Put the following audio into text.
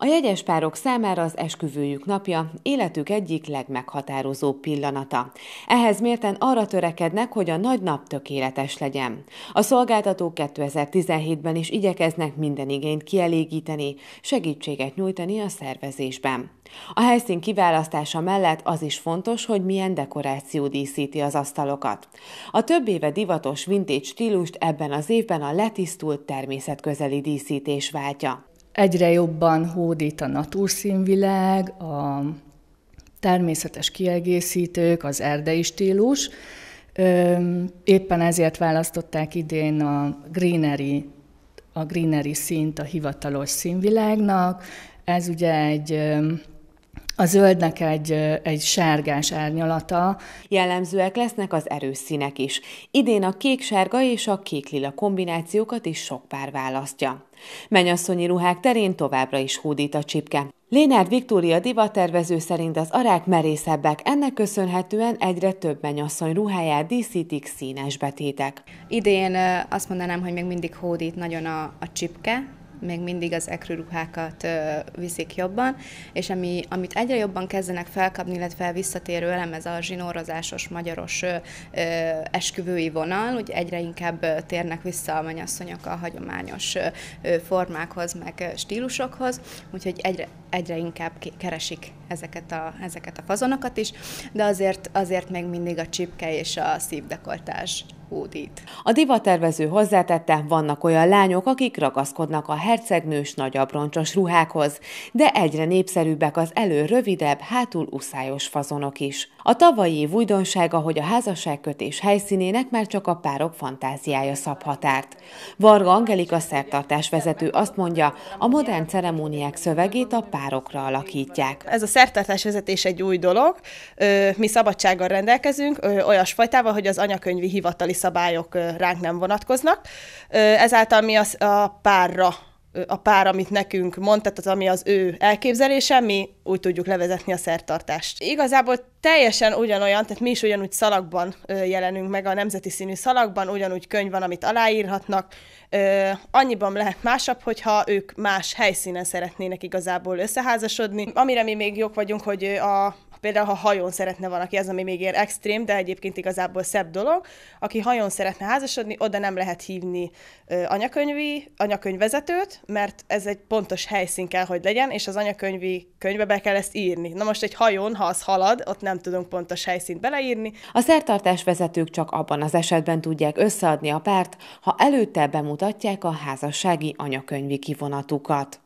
A jegyes párok számára az esküvőjük napja életük egyik legmeghatározóbb pillanata. Ehhez mérten arra törekednek, hogy a nagy nap tökéletes legyen. A szolgáltatók 2017-ben is igyekeznek minden igényt kielégíteni, segítséget nyújtani a szervezésben. A helyszín kiválasztása mellett az is fontos, hogy milyen dekoráció díszíti az asztalokat. A több éve divatos vintage stílust ebben az évben a letisztult természetközeli díszítés váltja egyre jobban hódít a naturszínvilág, a természetes kiegészítők, az erdei stílus. Éppen ezért választották idén a greenery, a greenery szint a hivatalos színvilágnak. Ez ugye egy a zöldnek egy, egy sárgás árnyalata. Jellemzőek lesznek az erős színek is. Idén a kék-sárga és a kék-lila kombinációkat is sok pár választja. Menyasszonyi ruhák terén továbbra is hódít a csipke. Lénárd Viktória divattervező szerint az arák merészebbek, ennek köszönhetően egyre több menyasszony ruháját díszítik színes betétek. Idén azt mondanám, hogy még mindig hódít nagyon a, a csipke, még mindig az ekrőruhákat viszik jobban, és ami, amit egyre jobban kezdenek felkapni, illetve visszatérő elem, ez a zsinórozásos magyaros ö, ö, esküvői vonal, úgy egyre inkább térnek vissza a mennyasszonyok a hagyományos ö, formákhoz, meg stílusokhoz, úgyhogy egyre egyre inkább keresik ezeket a, ezeket a fazonokat is, de azért, azért még mindig a csipke és a szívdekoltás hódít. A divattervező hozzátette, vannak olyan lányok, akik ragaszkodnak a hercegnős nagy abroncsos ruhákhoz, de egyre népszerűbbek az elő rövidebb, hátul uszályos fazonok is. A tavalyi év újdonsága, hogy a házasságkötés helyszínének már csak a párok fantáziája szab határt. Varga Angelika szertartás vezető azt mondja, a modern ceremóniák szövegét a pár párokra alakítják. Ez a szertartás vezetés egy új dolog. Mi szabadsággal rendelkezünk, olyasfajtával, hogy az anyakönyvi hivatali szabályok ránk nem vonatkoznak. Ezáltal mi a párra a pár, amit nekünk mond, tehát az, ami az ő elképzelése, mi úgy tudjuk levezetni a szertartást. Igazából teljesen ugyanolyan, tehát mi is ugyanúgy szalagban jelenünk meg a nemzeti színű szalagban, ugyanúgy könyv van, amit aláírhatnak. Annyiban lehet másabb, hogyha ők más helyszínen szeretnének igazából összeházasodni. Amire mi még jók vagyunk, hogy a Például, ha hajón szeretne valaki, ez ami még ilyen extrém, de egyébként igazából szebb dolog, aki hajón szeretne házasodni, oda nem lehet hívni anyakönyvi, anyakönyvvezetőt, mert ez egy pontos helyszín kell, hogy legyen, és az anyakönyvi könyvbe be kell ezt írni. Na most egy hajón, ha az halad, ott nem tudunk pontos helyszínt beleírni. A szertartás vezetők csak abban az esetben tudják összeadni a párt, ha előtte bemutatják a házassági anyakönyvi kivonatukat.